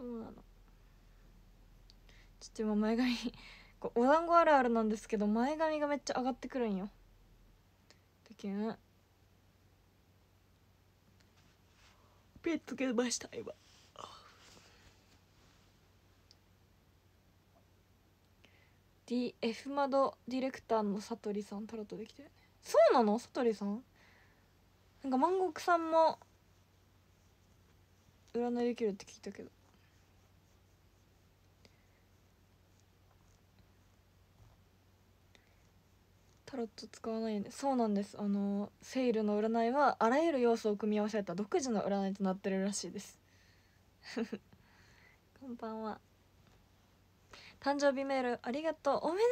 そうなのちょっと今前髪 お団子あるあるなんですけど前髪がめっちゃ上がってくるんよだけんペットけました今デ F 窓ディレクターのさとりさんタロットできてるそうなのさとりさんなんか万国さんも占いできるって聞いたけどタロット使わないよねそうなんですあのセイルの占いはあらゆる要素を組み合わせた独自の占いとなってるらしいです こんばんは誕生日メールありがとうおめで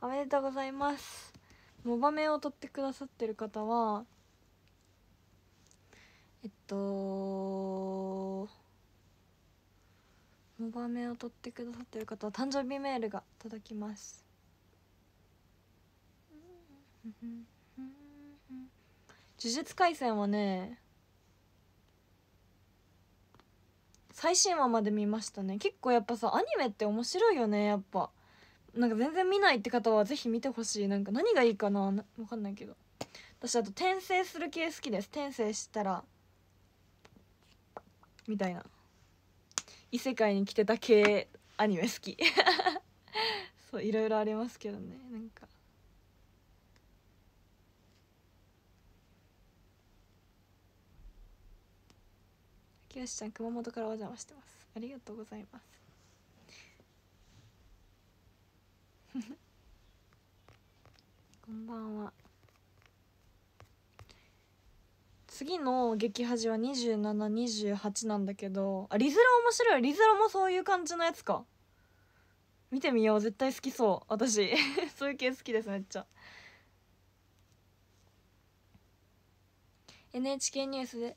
とうおめでとうございますモバメを取ってくださってる方はえっとモバメを取ってくださってる方は誕生日メールが届きます呪術廻戦はね最新話まで見ましたね結構やっぱさアニメって面白いよねやっぱなんか全然見ないって方は是非見てほしいなんか何がいいかなな分かんないけど私あと転生する系好きです転生したらみたいな異世界に来てた系アニメ好き そういろいろありますけどねなんかきよしちゃん熊本からお邪魔してますありがとうございます こんばんは次の劇恥は2728なんだけどあリズラ面白いリズラもそういう感じのやつか見てみよう絶対好きそう私 そういう系好きですめっちゃ NHK ニュースで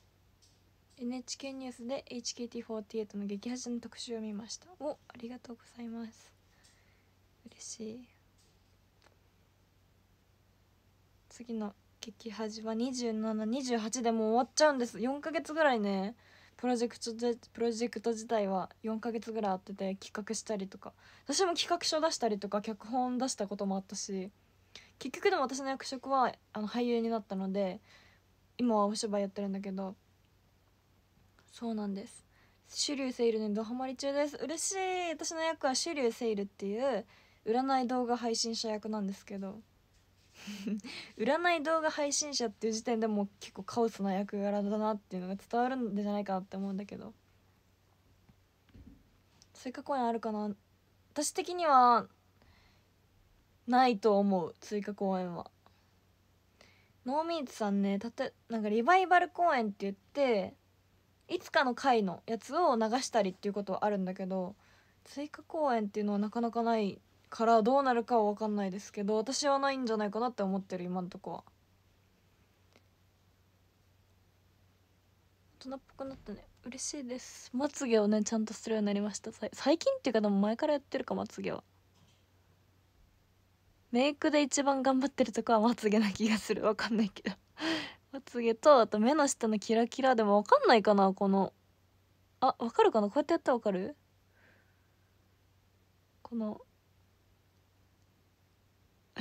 NHK ニュースで HKT48 の激発の特集を見ましたおありがとうございます嬉しい次の激恥は2728でもう終わっちゃうんです4ヶ月ぐらいねプロジェクトでプロジェクト自体は4ヶ月ぐらいあってて企画したりとか私も企画書出したりとか脚本出したこともあったし結局でも私の役職はあの俳優になったので今はお芝居やってるんだけどそうなんです主ーセイルにドハマり中です嬉しい私の役は主流セイルっていう占い動画配信者役なんですけど 占い動画配信者っていう時点でもう結構カオスな役柄だなっていうのが伝わるんじゃないかなって思うんだけど追加公演あるかな私的にはないと思う追加公演はノーミーツさんねたてなんかリバイバル公演って言っていつかの回のやつを流したりっていうことはあるんだけど追加公演っていうのはなかなかないからどうなるかは分かんないですけど私はないんじゃないかなって思ってる今んとこは大人っぽくなったね嬉しいですまつげをねちゃんとするようになりました最近っていうかでも前からやってるかまつげはメイクで一番頑張ってるとこはまつげな気がするわかんないけどまつげとあと目の下のキラキラでも分かんないかなこのあ分かるかなこうやってやったら分かるこの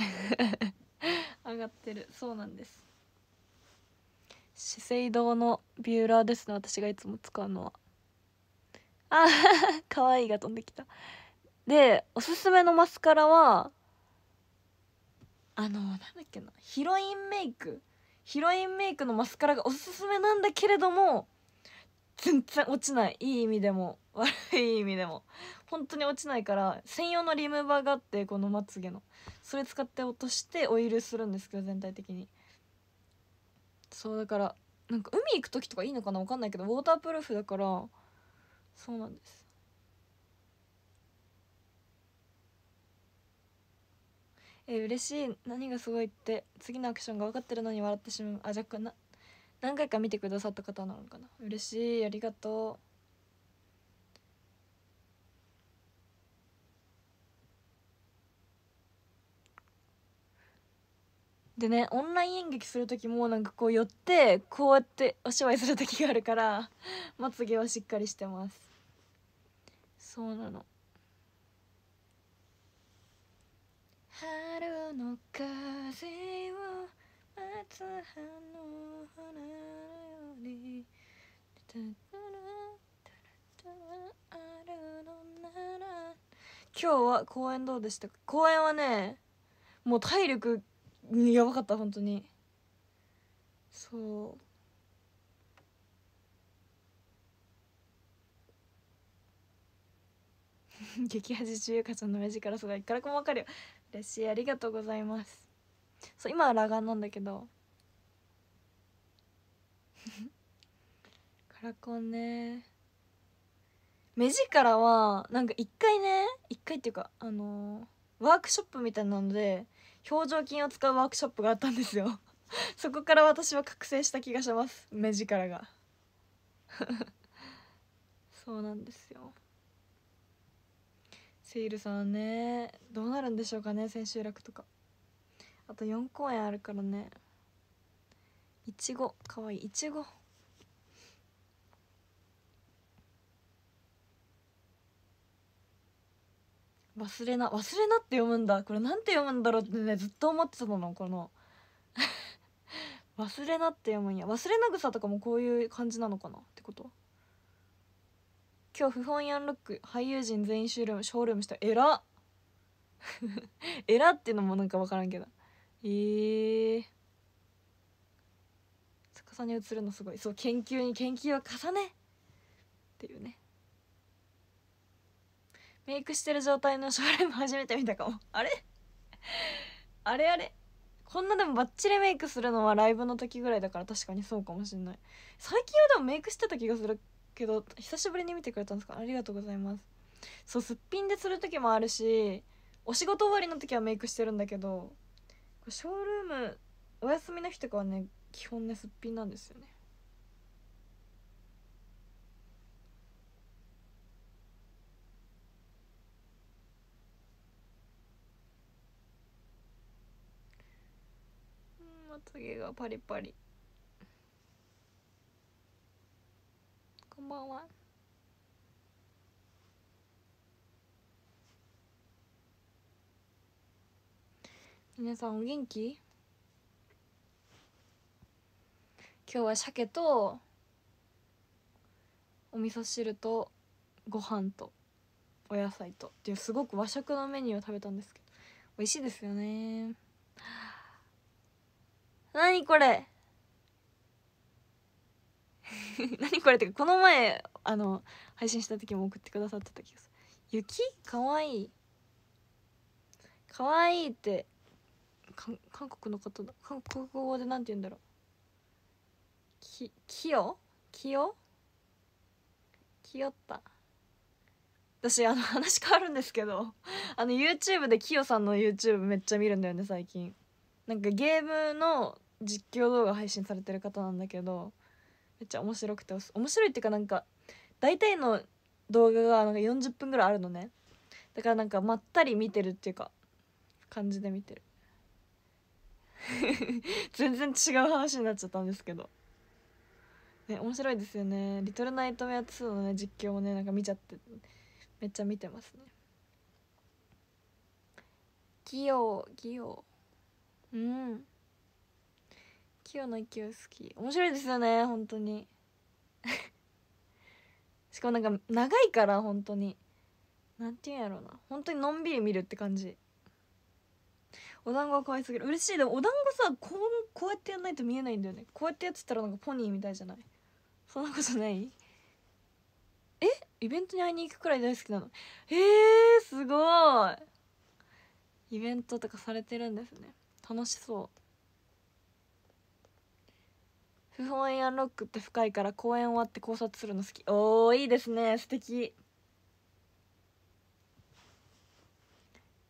上がってるそうなんです資生堂のビューラーですね私がいつも使うのはあ 可愛いが飛んできたでおすすめのマスカラはあのなんだっけなヒロインメイクヒロインメイクのマスカラがおすすめなんだけれども全然落ちないいい意味でも 悪い意味でも本当に落ちないから専用のリムーバーがあってこのまつげのそれ使って落としてオイルするんですけど全体的にそうだからなんか海行く時とかいいのかな分かんないけどウォータープルーフだからそうなんですえ嬉しい何がすごいって次のアクションが分かってるのに笑ってしまうあじゃな何回か見てくださった方なのかな嬉しいありがとうでねオンライン演劇する時もなんかこう寄ってこうやってお芝居する時があるからまつげはしっかりしてますそうなの春の風を待つ葉の花のように今日は公演どうでしたか公演はねもう体力やばかった本当にそう 激恥中華ちゃんの目力すごいからかもわかるよ嬉しいありがとうございますそう今は裸眼なんだけど カラコンね目力はなんか一回ね一回っていうかあのー、ワークショップみたいなので表情筋を使うワークショップがあったんですよ そこから私は覚醒した気がします目力が そうなんですよセイルさんねどうなるんでしょうかね千秋楽とかあと4公演あるからねいちごかわいいいちご忘れな忘れなって読むんだこれなんて読むんだろうってねずっと思ってたのこの 忘れなって読むんや忘れな草とかもこういう感じなのかなってこと今日不本アンロック俳優陣全員ショールームショールームしたえらえらっていうのもなんか分からんけどえー、逆さに映るのすごいそう研究に研究を重ねっていうねメイクしてる状態のショールーム初めて見たかも あれあれあれこんなでもバッチリメイクするのはライブの時ぐらいだから確かにそうかもしんない最近はでもメイクしてた気がするけど久しぶりに見てくれたんですかありがとうございますそうすっぴんでする時もあるしお仕事終わりの時はメイクしてるんだけどショールームお休みの日とかはね基本ねすっぴんなんですよねまつげがパリパリばんは。皆さんお元気今日は鮭とお味噌汁とご飯とお野菜とっていうすごく和食のメニューを食べたんですけど美味しいですよね何これ 何これってこの前あの配信した時も送ってくださってた気がする雪かわいいかわいいって韓国の方だ韓国語でなんて言うんだろうききよきよきよった私あの話変わるんですけど あの YouTube できよさんの YouTube めっちゃ見るんだよね最近なんかゲームの実況動画配信されてる方なんだけどめっちゃ面白くて面白いっていうかなんか大体の動画がなんか40分ぐらいあるのねだからなんかまったり見てるっていうか感じで見てる 全然違う話になっちゃったんですけどね面白いですよね「リトルナイトメア2」のね実況もねなんか見ちゃってめっちゃ見てますね器用器用うんキヨの勢い好き面白いですよね本当に しかもなんか長いから本当になんて言うんやろうな本当にのんびり見るって感じお団子は可愛すぎる嬉しいでもお団子さこうこうやってやんないと見えないんだよねこうやってやってたらなんかポニーみたいじゃないそんなことないえイベントに会いに行くくらい大好きなのえー、すごいイベントとかされてるんですね楽しそう不本意アンロックって深いから公演終わって考察するの好きおーいいですね素敵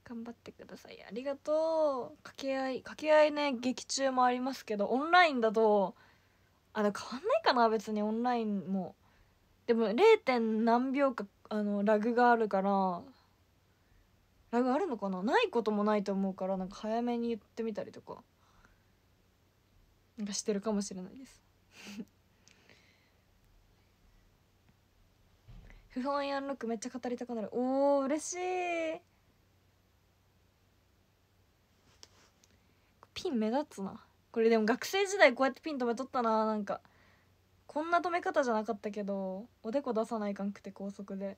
頑張ってくださいありがとう掛け合い掛け合いね劇中もありますけどオンラインだとあでも変わんないかな別にオンラインもでも 0. 点何秒かあのラグがあるからラグあるのかなないこともないと思うからなんか早めに言ってみたりとかなんかしてるかもしれないです 不本意アンロックめっちゃ語りたくなるおー嬉しいピン目立つなこれでも学生時代こうやってピン止めとったななんかこんな止め方じゃなかったけどおでこ出さないかんくて高速で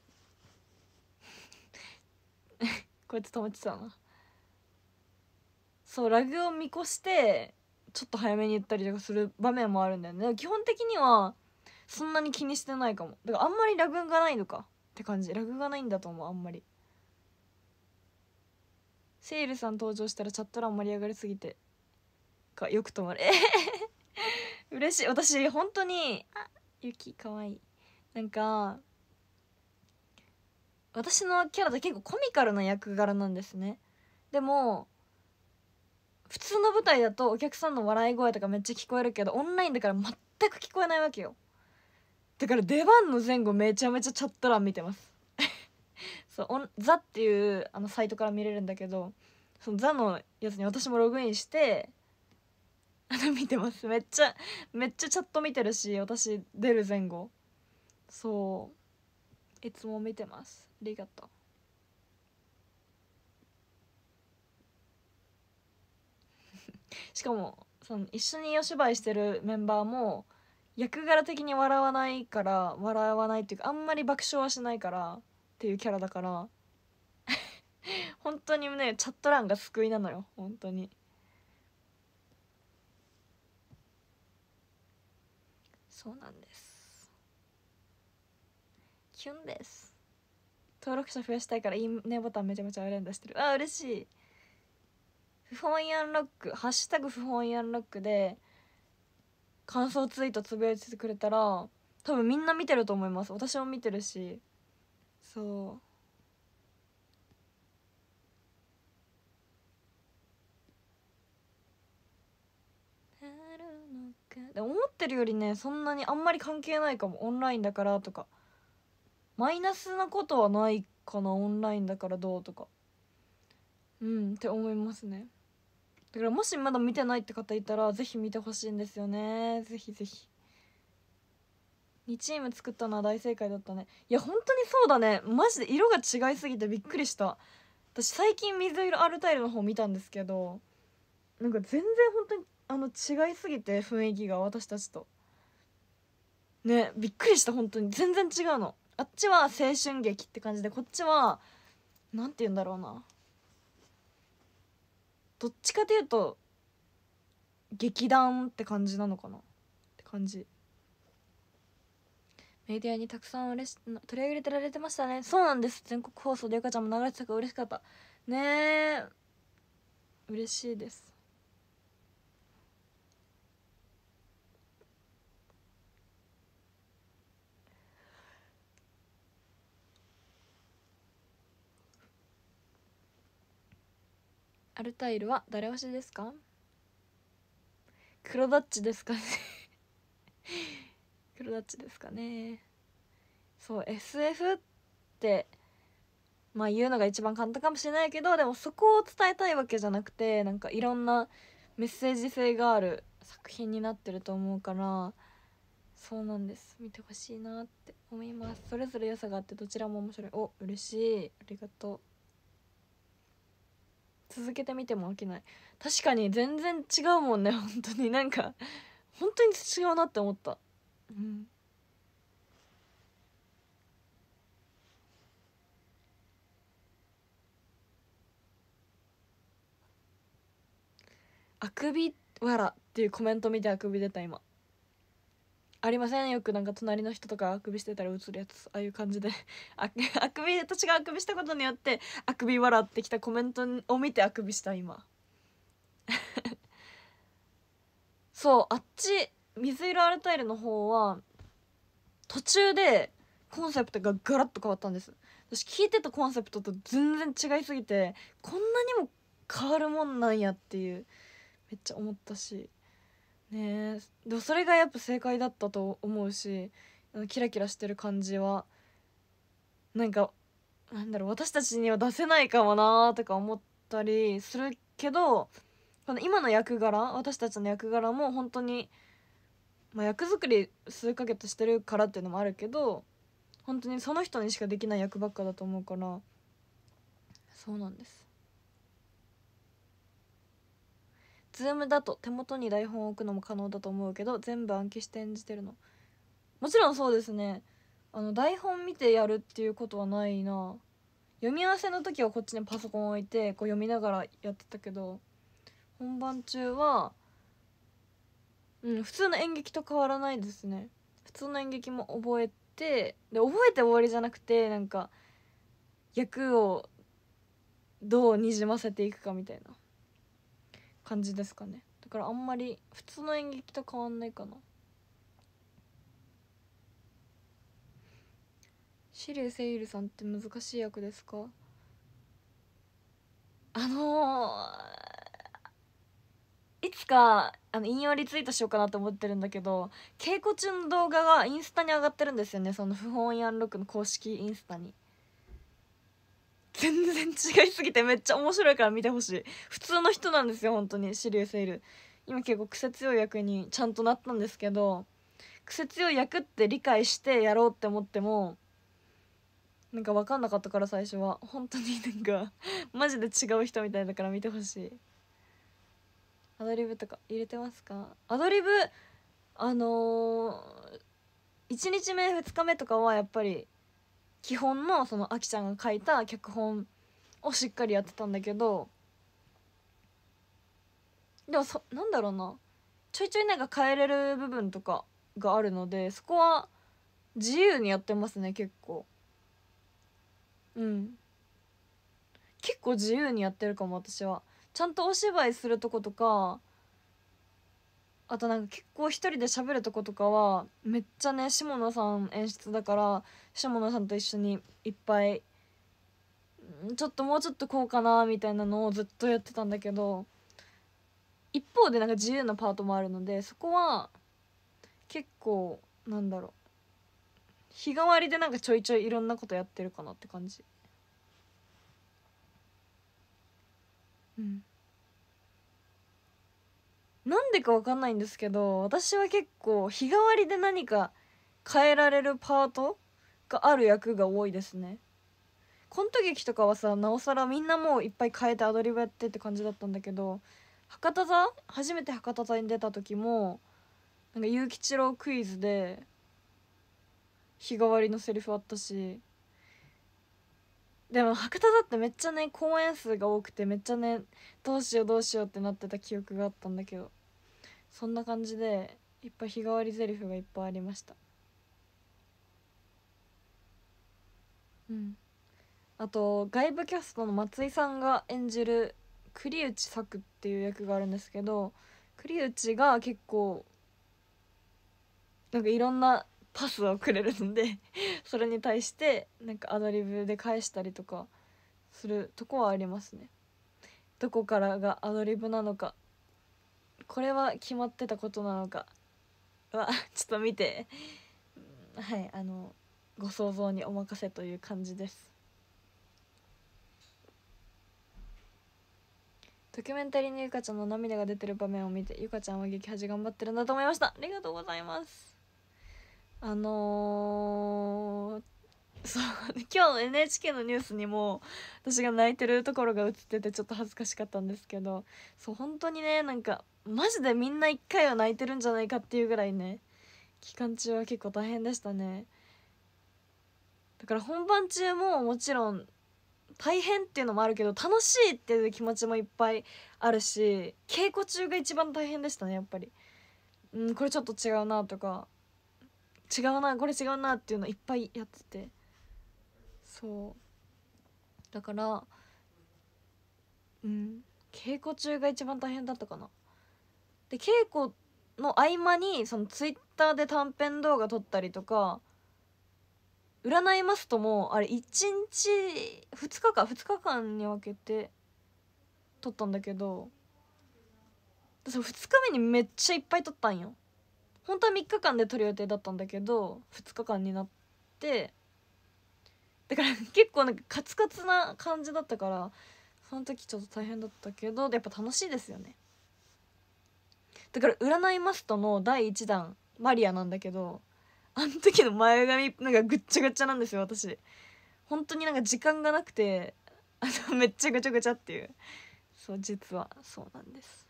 こうやって止めてたなそうラグを見越してちょっと早めに言ったりとかする場面もあるんだよね基本的にはそんなに気にしてないかもだからあんまりラグがないのかって感じラグがないんだと思うあんまりセールさん登場したらチャット欄盛り上がりすぎてかよく止まる嬉しい私本当にあ雪かわいいなんか私のキャラって結構コミカルな役柄なんですねでも普通の舞台だとお客さんの笑い声とかめっちゃ聞こえるけどオンラインだから全く聞こえないわけよだから出番の前後めちゃめちゃチャット欄見てます そうオンザっていうあのサイトから見れるんだけどそのザのやつに私もログインしてあの見てますめっちゃめっちゃチャット見てるし私出る前後そういつも見てますありがとうしかもその一緒にお芝居してるメンバーも役柄的に笑わないから笑わないっていうかあんまり爆笑はしないからっていうキャラだから 本当にねチャット欄が救いなのよ本当にそうなんですキュンです登録者増やしたいからいいねボタンめちゃめちゃ連打してるあ嬉しい不本意アンロックハッシュタグ不本意アンロックで感想ツイートつぶやいてくれたら多分みんな見てると思います私も見てるしそうで思ってるよりねそんなにあんまり関係ないかもオンラインだからとかマイナスなことはないかなオンラインだからどうとかうんって思いますねだからもしまだ見てないって方いたらぜひ見てほしいんですよねぜひぜひ2チーム作ったのは大正解だったねいや本当にそうだねマジで色が違いすぎてびっくりした私最近水色アルタイルの方見たんですけどなんか全然本当にあの違いすぎて雰囲気が私たちとねびっくりした本当に全然違うのあっちは青春劇って感じでこっちは何て言うんだろうなどっちかというと劇団って感じなのかなって感じメディアにたくさん嬉し取り上げてられてましたねそうなんです全国放送でゆかちゃんも流れてたから嬉しかったねえ嬉しいですアルタイルは誰推しですか黒ダッチですかね 黒ダッチですかねそう SF ってまあ言うのが一番簡単かもしれないけどでもそこを伝えたいわけじゃなくてなんかいろんなメッセージ性がある作品になってると思うからそうなんです見てほしいなって思いますそれぞれ良さがあってどちらも面白いお嬉しいありがとう続けてみても飽きない確かに全然違うもんね本当になんか本当に違うなって思ったうんあくびわらっていうコメント見てあくび出た今ありませんよくなんか隣の人とかあくびしてたら映るやつああいう感じで ああくび私があくびしたことによってあくび笑ってきたコメントを見てあくびした今 そうあっち水色アルタイルの方は途中でコンセプトがガラッと変わったんです私聞いてたコンセプトと全然違いすぎてこんなにも変わるもんなんやっていうめっちゃ思ったしねでもそれがやっぱ正解だったと思うしキラキラしてる感じはなんかなんだろう私たちには出せないかもなーとか思ったりするけどこの今の役柄私たちの役柄も本当に、まあ、役作り数ヶ月してるからっていうのもあるけど本当にその人にしかできない役ばっかだと思うからそうなんですズームだと手元に台本を置くのも可能だと思うけど全部暗記して演じてるのもちろんそうですねあの台本見てやるっていうことはないな読み合わせの時はこっちにパソコン置いてこう読みながらやってたけど本番中はうん普通の演劇と変わらないですね普通の演劇も覚えてで覚えて終わりじゃなくてなんか役をどうにじませていくかみたいな感じですかねだからあんまり普通の演劇と変わんないかなシリセイルさんって難しい役ですかあのー、いつかあの引用リツイートしようかなと思ってるんだけど稽古中の動画がインスタに上がってるんですよねその不本意アンロックの公式インスタに全然違いすぎてめっちゃ面白いから見てほしい普通の人なんですよ本当にシリウス・エル今結構癖強い役にちゃんとなったんですけど癖強い役って理解してやろうって思ってもなんか分かんなかったから最初は本当になんか マジで違う人みたいだから見てほしいアドリブとか入れてますかアドリブあのー、1日目2日目とかはやっぱり基本のそのあきちゃんが書いた脚本をしっかりやってたんだけどでもそなんだろうなちょいちょいなんか変えれる部分とかがあるのでそこは自由にやってますね結構うん結構自由にやってるかも私はちゃんとお芝居するとことかあとなんか結構一人で喋るとことかはめっちゃね下野さん演出だから下野さんと一緒にいっぱいちょっともうちょっとこうかなみたいなのをずっとやってたんだけど一方でなんか自由なパートもあるのでそこは結構なんだろう日替わりでなんかちょいちょいいろんなことやってるかなって感じうんなんでかわかんないんですけど私は結構日替わりで何か変えられるパートがある役が多いですねコント劇とかはさなおさらみんなもういっぱい変えてアドリブやってって感じだったんだけど博多座初めて博多座に出た時もなんか結城一郎クイズで日替わりのセリフあったしでも博多だってめっちゃね公演数が多くてめっちゃねどうしようどうしようってなってた記憶があったんだけどそんな感じでいっぱい日替わりゼリフがいっぱいありましたうんあと外部キャストの松井さんが演じる栗内作っていう役があるんですけど栗内が結構なんかいろんなパスをくれるんで それに対してなんかアドリブで返したりとかするとこはありますね。どこからがアドリブなのかこれは決まってたことなのかは ちょっと見てはいあのご想像にお任せという感じです。ドキュメンタリーにゆかちゃんの涙が出てる場面を見てゆかちゃんは激恥頑張ってるんだと思いましたありがとうございますあのー、そう 今日 NHK のニュースにも私が泣いてるところが映っててちょっと恥ずかしかったんですけどそう本当にねなんかマジでみんな1回は泣いてるんじゃないかっていうぐらいね期間中は結構大変でしたねだから本番中ももちろん大変っていうのもあるけど楽しいっていう気持ちもいっぱいあるし稽古中が一番大変でしたねやっぱりうんこれちょっと違うなとか違うなこれ違うなっていうのいっぱいやっててそうだからうん稽古中が一番大変だったかなで稽古の合間にそのツイッターで短編動画撮ったりとか占いますともあれ1日2日か2日間に分けて撮ったんだけどそ2日目にめっちゃいっぱい撮ったんよ本当は3日間で撮る予定だったんだけど2日間になってだから結構なんかカツカツな感じだったからその時ちょっと大変だったけどやっぱ楽しいですよねだから占いマストの第1弾マリアなんだけどあの時の前髪なんかぐっちゃぐちゃなんですよ私本当になんか時間がなくてあのめっちゃぐちゃぐちゃっていうそう実はそうなんです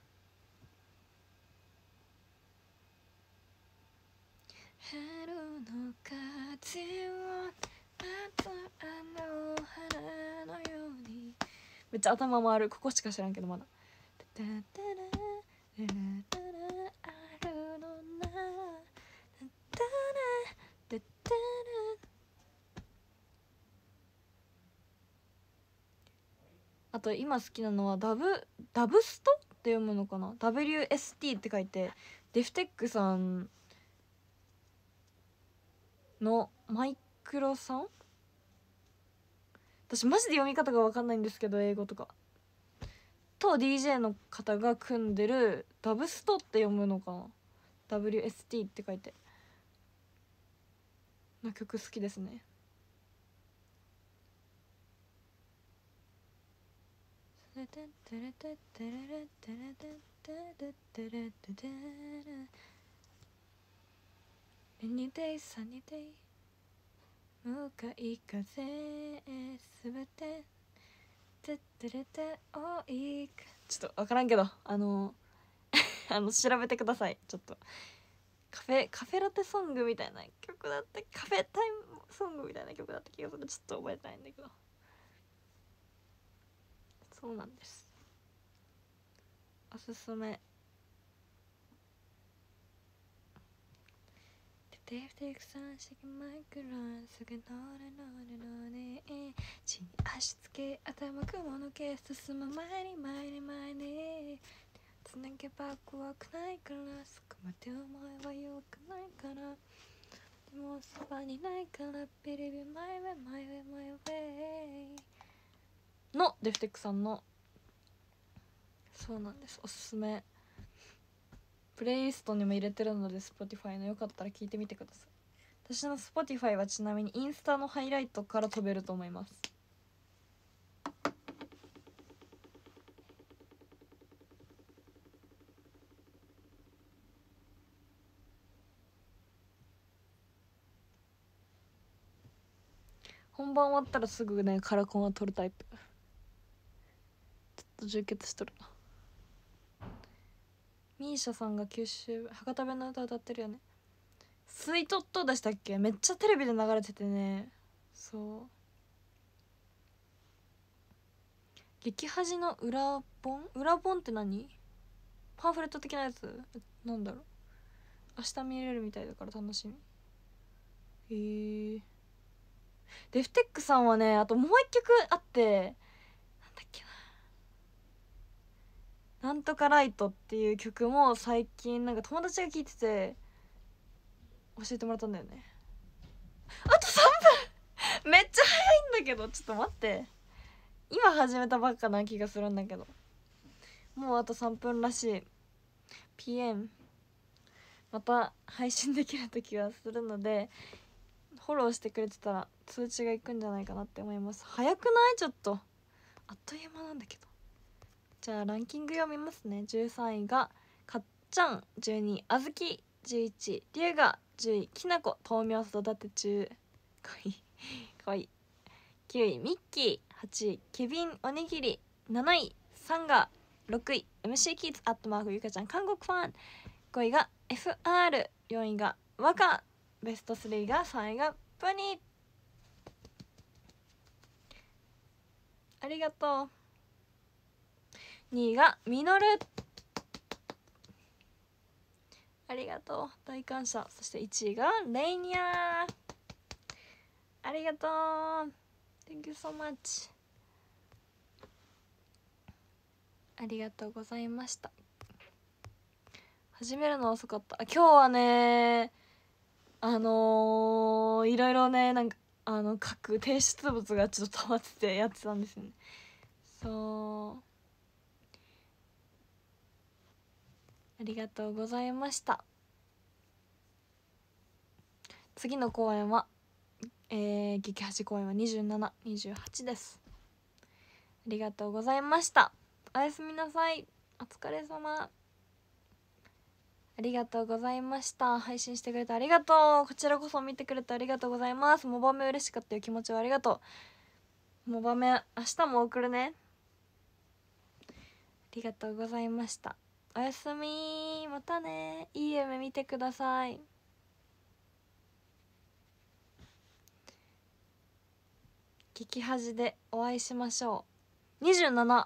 春の風をあの花のようにめっちゃ頭回るここしか知らんけどまだ「タタラタラあるのならタタラタタラ」あと今好きなのはダブダブストって読むのかな WST って書いてデフテックさんのマイクロさん私マジで読み方が分かんないんですけど英語とかと DJ の方が組んでるダブストって読むのかな WST って書いての曲好きですねテレテレテレテレテレテレテレテレテレテレテレ Rainy day, s u 向かい風すべてってれておいちょっと分からんけどあの あの調べてくださいちょっとカフェカフェラテソングみたいな曲だったカフェタイムソングみたいな曲だった気がするちょっと覚えてないんだけどそうなんですおすすめデフプテイクさんシキマイクロンすぐ乗る乗る乗れ地に足つけ頭くものケース進む前に前に前につなげば怖くないからそこまでお前は弱くないからでもそばにないからビリビマイウェイマイウェイマイウェイのデフテックさんのそうなんですおすすめプレイリストにも入れてるので Spotify のよかったら聞いてみてください私の Spotify はちなみにインスタのハイライトから飛べると思います本番終わったらすぐねカラコンは取るタイプちょっと充血しとるな misia さんが九州博多弁の歌歌ってるよね「スイトット」でしたっけめっちゃテレビで流れててねそう激恥の裏本裏本って何パンフレット的なやつなんだろう明日見れるみたいだから楽しみへえー、デフテックさんはねあともう一曲あってなんだっけななんとかライト」っていう曲も最近なんか友達が聴いてて教えてもらったんだよねあと3分 めっちゃ早いんだけどちょっと待って今始めたばっかな気がするんだけどもうあと3分らしい PM また配信できる時はするのでフォローしてくれてたら通知がいくんじゃないかなって思います早くないちょっとあっという間なんだけどじゃあランキング読みますね13位がかっちゃん12位あずき11位龍が10位きなこ豆苗育て中かわいいかわいい9位ミッキー8位ケビンおにぎり7位サンガ6位 MC キッズアットマークゆかちゃん韓国ファン5位が FR4 位が和歌ベスト3が3位がプニありがとう2位がみのるありがとう大感謝そして1位がレイニアありがとう Thank you so much ありがとうございました始めるの遅かった今日はねあのー、いろいろねなんかあの書く提出物がちょっと溜まっててやってたんですよねそうありがとうございました次の公演は、えー、激橋公演は2728ですありがとうございましたおやすみなさいお疲れ様ありがとうございました配信してくれてありがとうこちらこそ見てくれてありがとうございますモバメ嬉しかったよ気持ちをありがとうモバメ明日も送るねありがとうございましたおやすみまたねいい夢見てください聞き恥でお会いしましょう27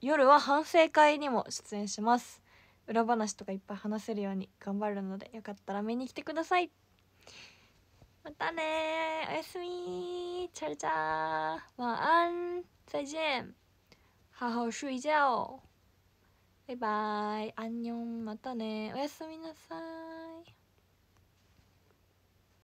夜は反省会にも出演します裏話とかいっぱい話せるように頑張るのでよかったら見に来てくださいまたねおやすみチャルチャー晚安再见好好睡觉バイバイ。あんにょん。またね。おやすみなさい。